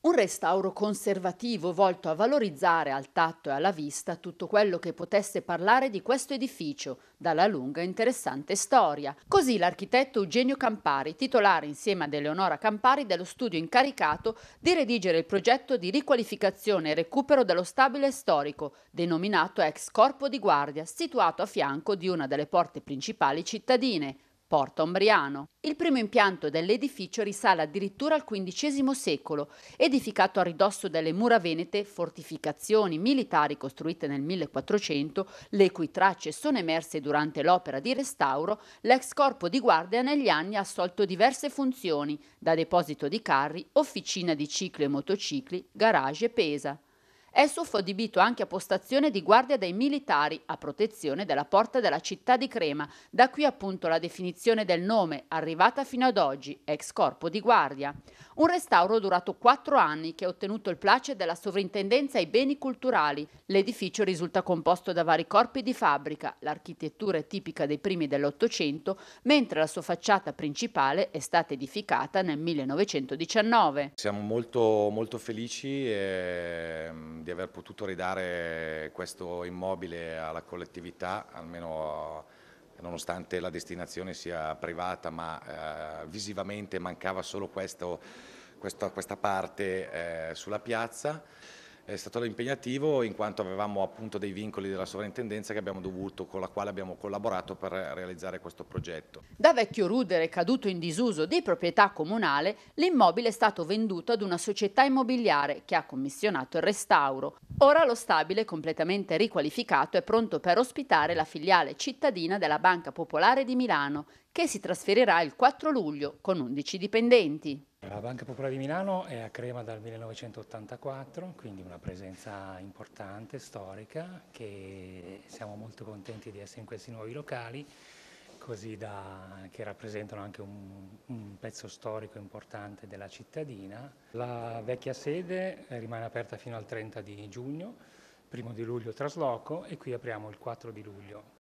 Un restauro conservativo volto a valorizzare al tatto e alla vista tutto quello che potesse parlare di questo edificio, dalla lunga e interessante storia. Così l'architetto Eugenio Campari, titolare insieme ad Eleonora Campari dello studio incaricato di redigere il progetto di riqualificazione e recupero dello stabile storico, denominato ex Corpo di Guardia, situato a fianco di una delle porte principali cittadine, Porta Ombriano. Il primo impianto dell'edificio risale addirittura al XV secolo, edificato a ridosso delle mura venete, fortificazioni militari costruite nel 1400, le cui tracce sono emerse durante l'opera di restauro, l'ex corpo di guardia negli anni ha assolto diverse funzioni, da deposito di carri, officina di cicli e motocicli, garage e pesa. Esso fu adibito anche a postazione di guardia dai militari a protezione della porta della città di Crema, da qui appunto la definizione del nome arrivata fino ad oggi, ex corpo di guardia. Un restauro durato quattro anni che ha ottenuto il place della sovrintendenza ai beni culturali. L'edificio risulta composto da vari corpi di fabbrica, l'architettura è tipica dei primi dell'Ottocento, mentre la sua facciata principale è stata edificata nel 1919. Siamo molto, molto felici e di aver potuto ridare questo immobile alla collettività, almeno eh, nonostante la destinazione sia privata, ma eh, visivamente mancava solo questo, questa, questa parte eh, sulla piazza. È stato impegnativo in quanto avevamo appunto dei vincoli della sovrintendenza dovuto, con la quale abbiamo collaborato per realizzare questo progetto. Da vecchio rudere caduto in disuso di proprietà comunale, l'immobile è stato venduto ad una società immobiliare che ha commissionato il restauro. Ora lo stabile, completamente riqualificato, è pronto per ospitare la filiale cittadina della Banca Popolare di Milano, che si trasferirà il 4 luglio con 11 dipendenti. La Banca Popolare di Milano è a Crema dal 1984, quindi una presenza importante, storica, che siamo molto contenti di essere in questi nuovi locali, così da, che rappresentano anche un, un pezzo storico importante della cittadina. La vecchia sede eh, rimane aperta fino al 30 di giugno, primo di luglio trasloco e qui apriamo il 4 di luglio